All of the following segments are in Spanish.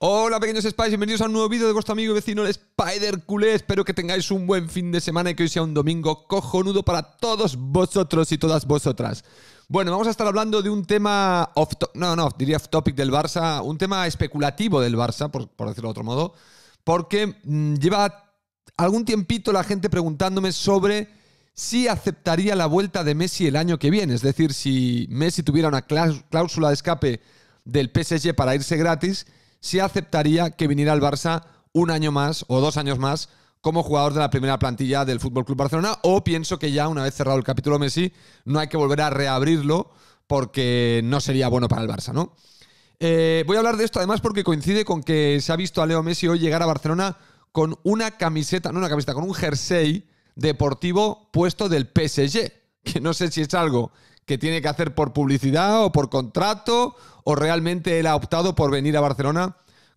Hola pequeños Spies, bienvenidos a un nuevo vídeo de vuestro amigo y vecino el Spider Cool. Espero que tengáis un buen fin de semana y que hoy sea un domingo cojonudo para todos vosotros y todas vosotras. Bueno, vamos a estar hablando de un tema off no, no, diría topic del Barça, un tema especulativo del Barça, por, decirlo de otro modo, porque mm, lleva algún tiempito la gente preguntándome sobre si aceptaría la vuelta de Messi el año que viene, es decir, si Messi tuviera una cláusula de escape del PSG para irse gratis si aceptaría que viniera al Barça un año más o dos años más como jugador de la primera plantilla del Fútbol Club Barcelona, o pienso que ya una vez cerrado el capítulo Messi, no hay que volver a reabrirlo porque no sería bueno para el Barça, ¿no? Eh, voy a hablar de esto además porque coincide con que se ha visto a Leo Messi hoy llegar a Barcelona con una camiseta, no una camiseta, con un jersey deportivo puesto del PSG, que no sé si es algo que tiene que hacer por publicidad o por contrato, o realmente él ha optado por venir a Barcelona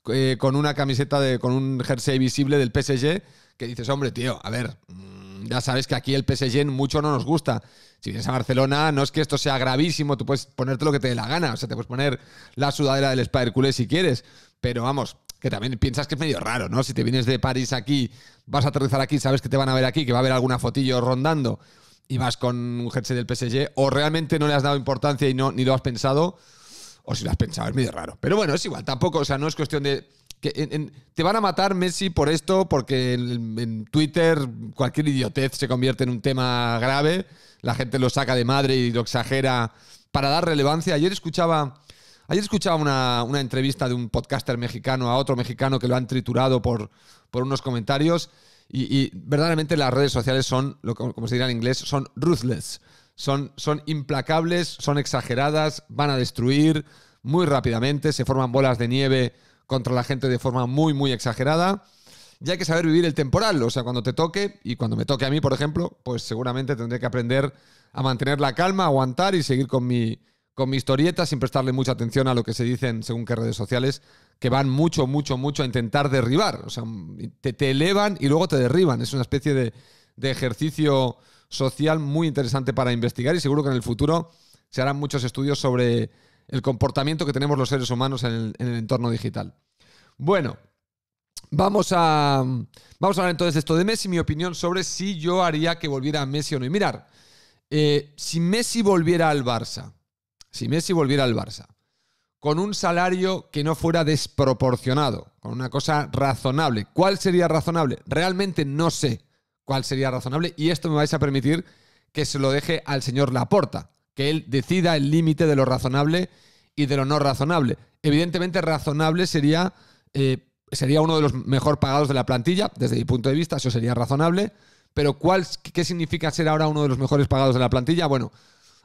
eh, con una camiseta, de, con un jersey visible del PSG, que dices, hombre, tío, a ver, mm, ya sabes que aquí el PSG mucho no nos gusta. Si vienes a Barcelona, no es que esto sea gravísimo, tú puedes ponerte lo que te dé la gana, o sea, te puedes poner la sudadera del spider si quieres, pero vamos, que también piensas que es medio raro, ¿no? Si te vienes de París aquí, vas a aterrizar aquí, sabes que te van a ver aquí, que va a haber alguna fotillo rondando, y vas con un jersey del PSG, o realmente no le has dado importancia y no, ni lo has pensado, o si lo has pensado, es medio raro. Pero bueno, es igual, tampoco, o sea, no es cuestión de... Que te van a matar Messi por esto, porque en, Twitter cualquier idiotez se convierte en un tema grave, la gente lo saca de madre y lo exagera para dar relevancia. Ayer escuchaba, ayer escuchaba una, una entrevista de un podcaster mexicano a otro mexicano que lo han triturado por, por unos comentarios y, verdaderamente las redes sociales son, como se dirá en inglés, son ruthless. Son, son implacables, son exageradas, van a destruir muy rápidamente, se forman bolas de nieve contra la gente de forma muy, muy exagerada. Y hay que saber vivir el temporal, o sea, cuando te toque, y cuando me toque a mí, por ejemplo, pues seguramente tendré que aprender a mantener la calma, aguantar y seguir con mi, con mi historieta, sin prestarle mucha atención a lo que se dicen según qué redes sociales, que van mucho, mucho, mucho a intentar derribar. O sea, te, elevan y luego te derriban. Es una especie de, ejercicio social muy interesante para investigar y seguro que en el futuro se harán muchos estudios sobre el comportamiento que tenemos los seres humanos en el, entorno digital. Bueno, vamos a, vamos a hablar entonces de esto de Messi, mi opinión sobre si yo haría que volviera a Messi o no. Y mirar, eh, si Messi volviera al Barça, si Messi volviera al Barça, con un salario que no fuera desproporcionado, con una cosa razonable. ¿Cuál sería razonable? Realmente no sé cuál sería razonable y esto me vais a permitir que se lo deje al señor Laporta, que él decida el límite de lo razonable y de lo no razonable. Evidentemente razonable sería, eh, sería uno de los mejor pagados de la plantilla, desde mi punto de vista, eso sería razonable. Pero ¿cuál, ¿qué significa ser ahora uno de los mejores pagados de la plantilla? Bueno,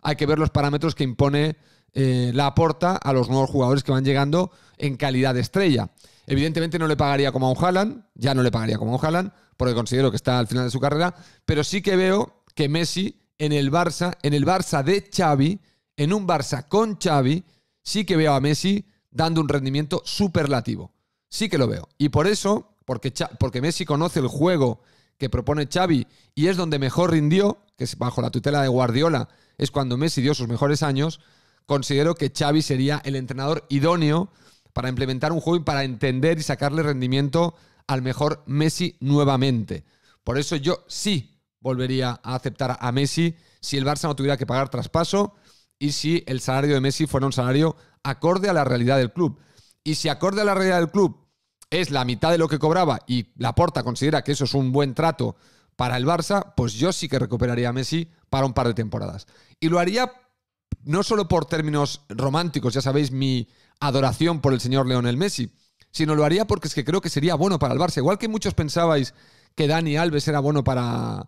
hay que ver los parámetros que impone eh, la aporta a los nuevos jugadores que van llegando en calidad de estrella. Evidentemente no le pagaría como a un Haaland, ya no le pagaría como a un Haaland, porque considero que está al final de su carrera, pero sí que veo que Messi en el Barça, en el Barça de Xavi, en un Barça con Xavi, sí que veo a Messi dando un rendimiento superlativo. Sí que lo veo. Y por eso, porque, porque Messi conoce el juego que propone Xavi y es donde mejor rindió, que es bajo la tutela de Guardiola, es cuando Messi dio sus mejores años, considero que Xavi sería el entrenador idóneo para implementar un juego y para entender y sacarle rendimiento al mejor Messi nuevamente. Por eso yo sí volvería a aceptar a Messi si el Barça no tuviera que pagar traspaso y si el salario de Messi fuera un salario acorde a la realidad del club. Y si acorde a la realidad del club es la mitad de lo que cobraba y Laporta considera que eso es un buen trato para el Barça, pues yo sí que recuperaría a Messi para un par de temporadas. Y lo haría no solo por términos románticos, ya sabéis mi adoración por el señor Leonel Messi, sino lo haría porque es que creo que sería bueno para el Barça. Igual que muchos pensabais que Dani Alves era bueno para,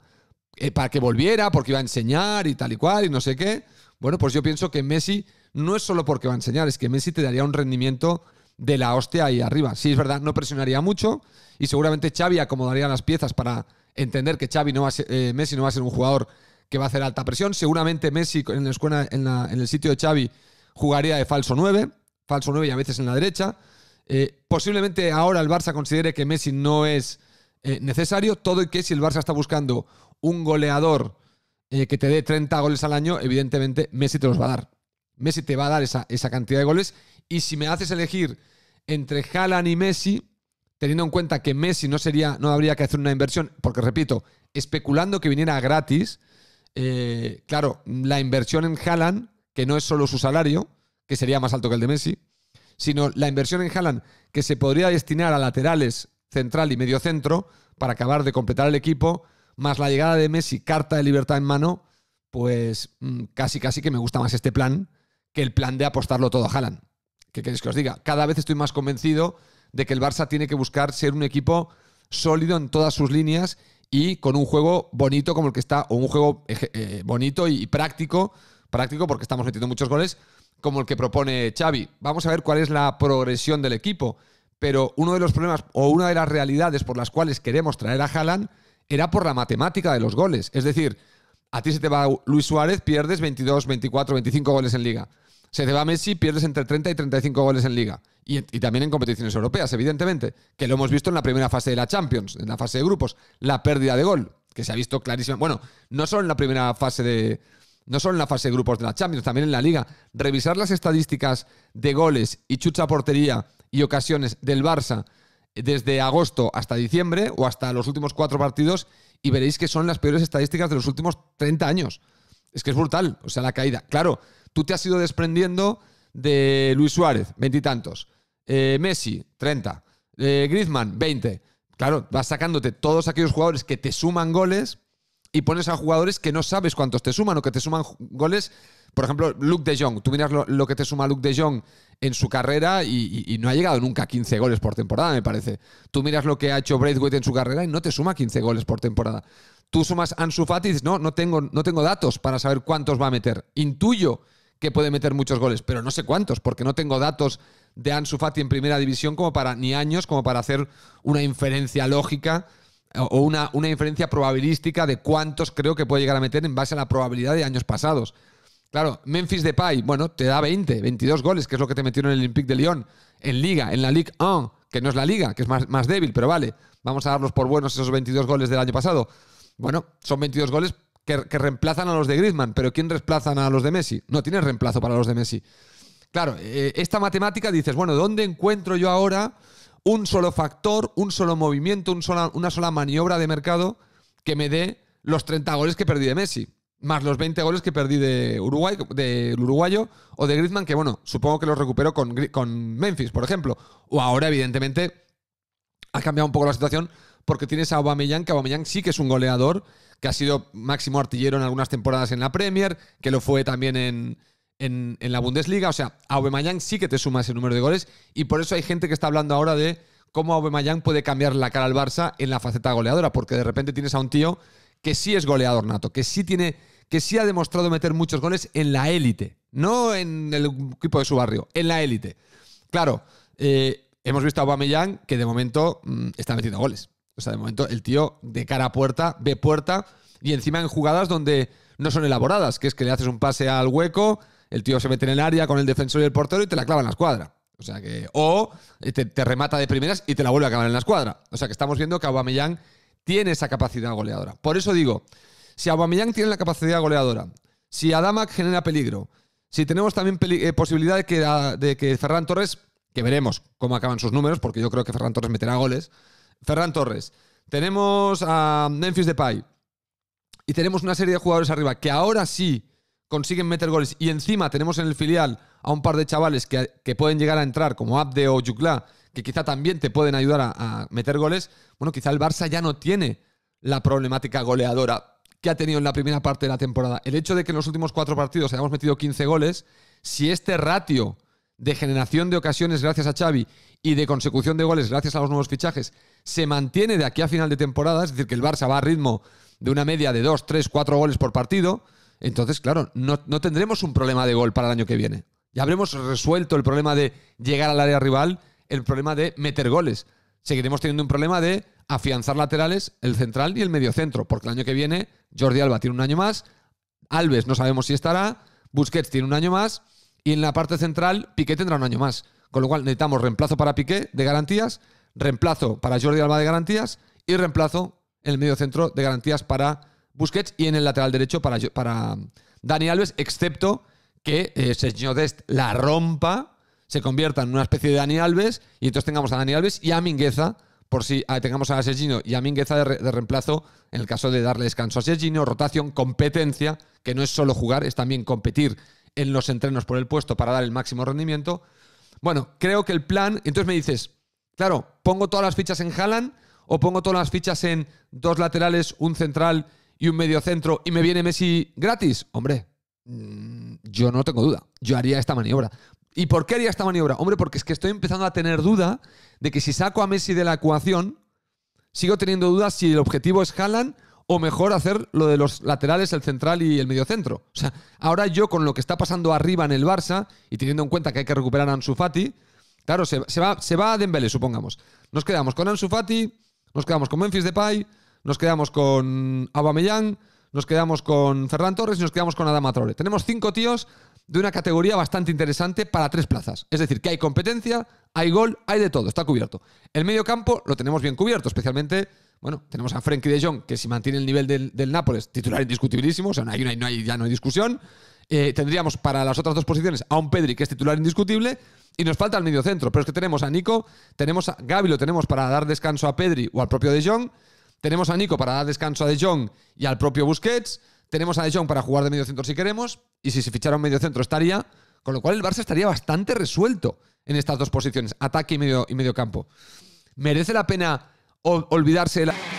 eh, para que volviera, porque iba a enseñar y tal y cual y no sé qué. Bueno, pues yo pienso que Messi no es solo porque va a enseñar, es que Messi te daría un rendimiento de la hostia ahí arriba. Sí, es verdad, no presionaría mucho y seguramente Xavi acomodaría las piezas para entender que Xavi no a eh, Messi no va a ser un jugador que va a hacer alta presión. Seguramente Messi en, en, el sitio de Xavi jugaría de falso 9, falso 9 y a veces en la derecha. Eh, posiblemente ahora el Barça considere que Messi no es eh, necesario, todo y que si el Barça está buscando un goleador que te dé 30 goles al año, evidentemente Messi te los va a dar. Messi te va a dar esa, esa cantidad de goles. Y si me haces elegir entre Haaland y Messi, teniendo en cuenta que Messi no sería, no habría que hacer una inversión, porque repito, especulando que viniera gratis, eh, claro, la inversión en Haaland, que no es solo su salario, que sería más alto que el de Messi, sino la inversión en Haaland, que se podría destinar a laterales, central y medio centro, para acabar de completar el equipo, más la llegada de Messi, carta de libertad en mano, pues mm, casi casi que me gusta más este plan que el plan de apostarlo todo a Haaland. ¿Qué queréis que os diga? Cada vez estoy más convencido de que el Barça tiene que buscar ser un equipo sólido en todas sus líneas y con un juego bonito como el que está, o un juego eh, bonito y práctico, práctico porque estamos metiendo muchos goles, como el que propone Xavi. Vamos a ver cuál es la progresión del equipo, pero uno de los problemas o una de las realidades por las cuales queremos traer a Haaland era por la matemática de los goles. Es decir, a ti se te va Luis Suárez, pierdes 22, 24, 25 goles en liga. Se te va Messi, pierdes entre 30 y 35 goles en liga. Y, también en competiciones europeas, evidentemente, que lo hemos visto en la primera fase de la Champions, en la fase de grupos, la pérdida de gol, que se ha visto clarísima. Bueno, no solo en la primera fase de... No solo en la fase de grupos de la Champions, también en la liga. Revisar las estadísticas de goles y chucha portería y ocasiones del Barça eh, desde agosto hasta diciembre o hasta los últimos cuatro partidos y veréis que son las peores estadísticas de los últimos 30 años. Es que es brutal, o sea, la caída. Claro, Tú te has ido desprendiendo de Luis Suárez, veintitantos. Eh, Messi, treinta, Eh, Griezmann, 20. Claro, vas sacándote todos aquellos jugadores que te suman goles y pones a jugadores que no sabes cuántos te suman o que te suman goles. Por ejemplo, Luke de Jong. Tú miras lo, que te suma Luke de Jong en su carrera y, no ha llegado nunca a 15 goles por temporada, me parece. Tú miras lo que ha hecho Braithwaite en su carrera y no te suma 15 goles por temporada. Tú sumas Ansu Fati no, no tengo, no tengo datos para saber cuántos va a meter. Intuyo que puede meter muchos goles, pero no sé cuántos, porque no tengo datos de Ansu Fati en primera división como para ni años como para hacer una inferencia lógica eh, o una, una inferencia probabilística de cuántos creo que puede llegar a meter en base a la probabilidad de años pasados. Claro, Memphis Depay, bueno, te da 20, 22 goles, que es lo que te metieron en el Olympique de Lyon, en Liga, en la Ligue 1, que no es la Liga, que es más, más débil, pero vale, vamos a darlos por buenos esos 22 goles del año pasado. Bueno, son 22 goles que, reemplazan a los de Griezmann, pero ¿quién reemplaza a los de Messi? No tienes reemplazo para los de Messi. Claro, eh, esta matemática dices, bueno, ¿dónde encuentro yo ahora un solo factor, un solo movimiento, una sola maniobra de mercado que me dé los 30 goles que perdí de Messi? Más los 20 goles que perdí de Uruguay, del uruguayo o de Griezmann, que bueno, supongo que los recupero con, con Memphis, por ejemplo. O ahora, evidentemente, ha cambiado un poco la situación porque tienes a Aubameyang, que Aubameyang sí que es un goleador, que ha sido máximo artillero en algunas temporadas en la Premier, que lo fue también en, la Bundesliga. O sea, Aubameyang sí que te suma ese número de goles y por eso hay gente que está hablando ahora de cómo Aubameyang puede cambiar la cara al Barça en la faceta goleadora, porque de repente tienes a un tío que sí es goleador nato, que sí tiene que sí ha demostrado meter muchos goles en la élite, no en el equipo de su barrio, en la élite. Claro, eh, hemos visto a Aubameyang que de momento mm, está metiendo goles. O sea, de momento el tío de cara a puerta, ve puerta y encima en jugadas donde no son elaboradas, que es que le haces un pase al hueco, el tío se mete en el área con el defensor y el portero y te la clava en la escuadra. O sea que, o eh, te, remata de primeras y te la vuelve a clavar en la escuadra. O sea que estamos viendo que Aubameyang tiene esa capacidad goleadora. Por eso digo, si Aubameyang tiene la capacidad goleadora, si Adamak genera peligro, si tenemos también eh, posibilidad que, de que Ferran Torres, que veremos cómo acaban sus números, porque yo creo que Ferran Torres meterá goles, Ferran Torres, tenemos a Memphis Depay y tenemos una serie de jugadores arriba que ahora sí consiguen meter goles y encima tenemos en el filial a un par de chavales que, pueden llegar a entrar como Abde o Yukla, que quizá también te pueden ayudar a, a, meter goles, bueno, quizá el Barça ya no tiene la problemática goleadora que ha tenido en la primera parte de la temporada. El hecho de que en los últimos cuatro partidos hayamos metido 15 goles, si este ratio de generación de ocasiones gracias a Xavi y de consecución de goles gracias a los nuevos fichajes se mantiene de aquí a final de temporada, es decir, que el Barça va a ritmo de una media de 2, 3, 4 goles por partido, entonces, claro, no, no tendremos un problema de gol para el año que viene. Ya habremos resuelto el problema de llegar al área rival, el problema de meter goles. Seguiremos teniendo un problema de afianzar laterales, el central y el mediocentro, porque el año que viene Jordi Alba tiene un año más, Alves no sabemos si estará, Busquets tiene un año más, y en la parte central, Piqué tendrá un año más. Con lo cual necesitamos reemplazo para Piqué de garantías, reemplazo para Jordi Alba de garantías y reemplazo en el medio centro de garantías para Busquets y en el lateral derecho para, para um, Dani Alves, excepto que eh, Dest la rompa, se convierta en una especie de Dani Alves y entonces tengamos a Dani Alves y a Mingueza por si ah, tengamos a Sergino y a Mingueza de, de, reemplazo en el caso de darle descanso a Sergino, rotación, competencia, que no es solo jugar, es también competir en los entrenos por el puesto para dar el máximo rendimiento. Bueno, creo que el plan. Entonces me dices, claro, pongo todas las fichas en Haaland o pongo todas las fichas en dos laterales, un central y un medio centro y me viene Messi gratis. Hombre, mm, yo no tengo duda. Yo haría esta maniobra. ¿Y por qué haría esta maniobra? Hombre, porque es que estoy empezando a tener duda de que si saco a Messi de la ecuación, sigo teniendo dudas si el objetivo es Haaland o mejor hacer lo de los laterales, el central y el mediocentro. O sea, ahora yo con lo que está pasando arriba en el Barça y teniendo en cuenta que hay que recuperar a Ansu claro, se, va, se va a Dembélé, supongamos. Nos quedamos con Ansu Fati, nos quedamos con Memphis Depay, nos quedamos con Aubameyang, nos quedamos con Ferran Torres y nos quedamos con Adam Tenemos cinco tíos de una categoría bastante interesante para tres plazas. Es decir, que hay competencia, hay gol, hay de todo, está cubierto. El medio campo lo tenemos bien cubierto, especialmente bueno, tenemos a Frenkie de Jong, que si mantiene el nivel del, Nápoles, titular indiscutibilísimo, o sea, no hay no hay, ya no hay discusión. Eh, tendríamos para las otras dos posiciones a un Pedri, que es titular indiscutible, y nos falta el centro Pero es que tenemos a Nico, tenemos a Gaby, lo tenemos para dar descanso a Pedri o al propio De Jong. Tenemos a Nico para dar descanso a De Jong y al propio Busquets. Tenemos a De Jong para jugar de mediocentro si queremos. Y si se fichara un centro, estaría. Con lo cual el Barça estaría bastante resuelto en estas dos posiciones, ataque y medio, y medio campo. ¿Merece la pena olvidarse de la...